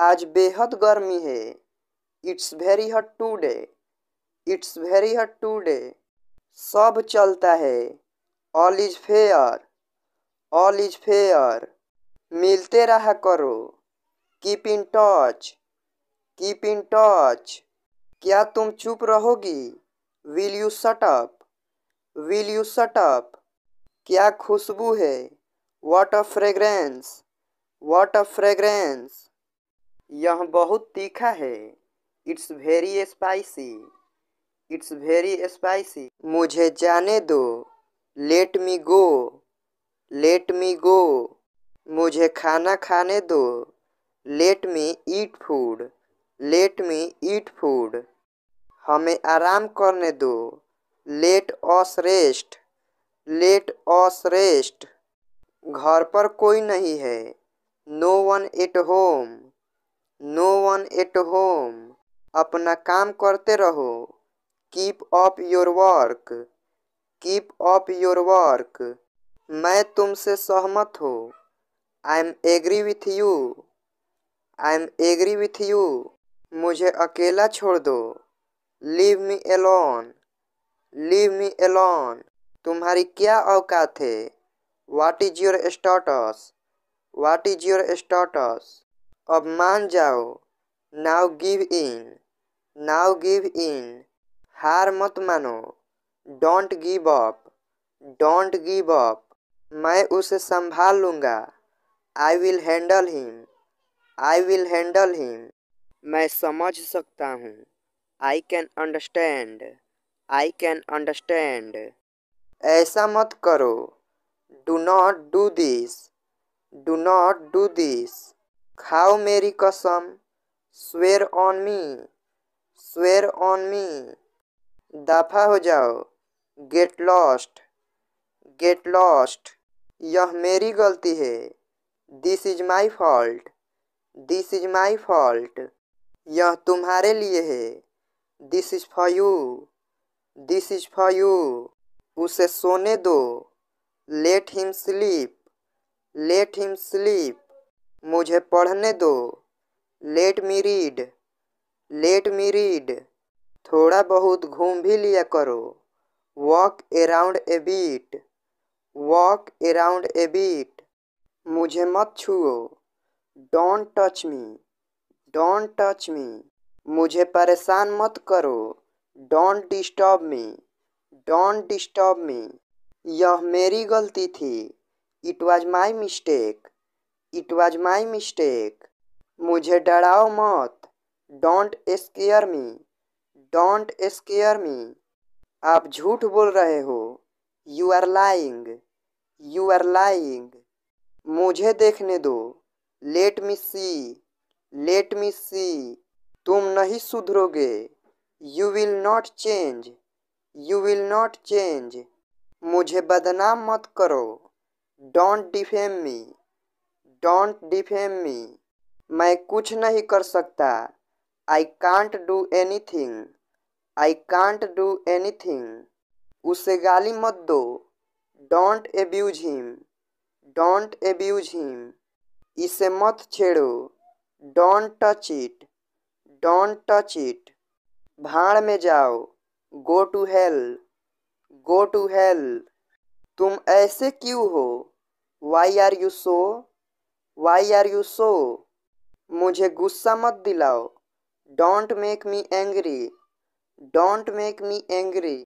आज बेहद गर्मी है it's very hot today it's very hot today सब चलता है all is fair all is fair मिलते रहा करो keep in touch keep in touch क्या तुम चुप रहोगी will you shut up will you shut up क्या खुशबू है वाट अ फ्रेग्रेंस वाट अ फ्रेग्रेंस यह बहुत तीखा है it's very spicy it's very spicy मुझे जाने दो लेट मी गो लेट मी गो मुझे खाना खाने दो let me eat food let me eat food हमें आराम करने दो let us rest let us rest घर पर कोई नहीं है no one at home no one at home अपना काम करते रहो keep up your work keep up your work मैं तुमसे सहमत हो I am agree with you I am agree with you मुझे अकेला छोड़ दो leave me alone leave me Elon तुम्हारी क्या औकात है what is your status what is your status अब मान जाओ now give in now give in हार मत मानो don't give up don't give up मैं उसे संभाल लूँगा I will handle him I will handle him मैं समझ सकता हूँ I can understand I can understand ऐसा मत करो do not do this do not do this खाओ मेरी कसम swear on me swear on me दफा हो जाओ गेट लॉस्ट गेट लॉस्ट यह मेरी गलती है this is my fault this is my fault यह तुम्हारे लिए है this is for you this is for you उसे सोने दो let him sleep let him sleep मुझे पढ़ने दो let me read let me read थोड़ा बहुत घूम भी लिया करो walk around a bit walk around a bit मुझे मत छुओ don't touch me don't touch me मुझे परेशान मत करो don't disturb me don't disturb me यह मेरी गलती थी it was my mistake it was my mistake मुझे डराओ मत don't scare me don't scare me आप झूठ बोल रहे हो you are lying you are lying मुझे देखने दो लेट मी सी लेट मी सी तुम नहीं सुधरोगे you will not change you will not change मुझे बदनाम मत करो don't defame me don't defame me मैं कुछ नहीं कर सकता I can't do anything I can't do anything उसे गाली मत दो don't abuse him don't abuse him इसे मत छेड़ो don't touch it don't touch it भाड़ में जाओ go to hell go to hell तुम ऐसे क्यों हो Y are you so why are you so मुझे गुस्सा मत दिलाओ don't make me angry don't make me angry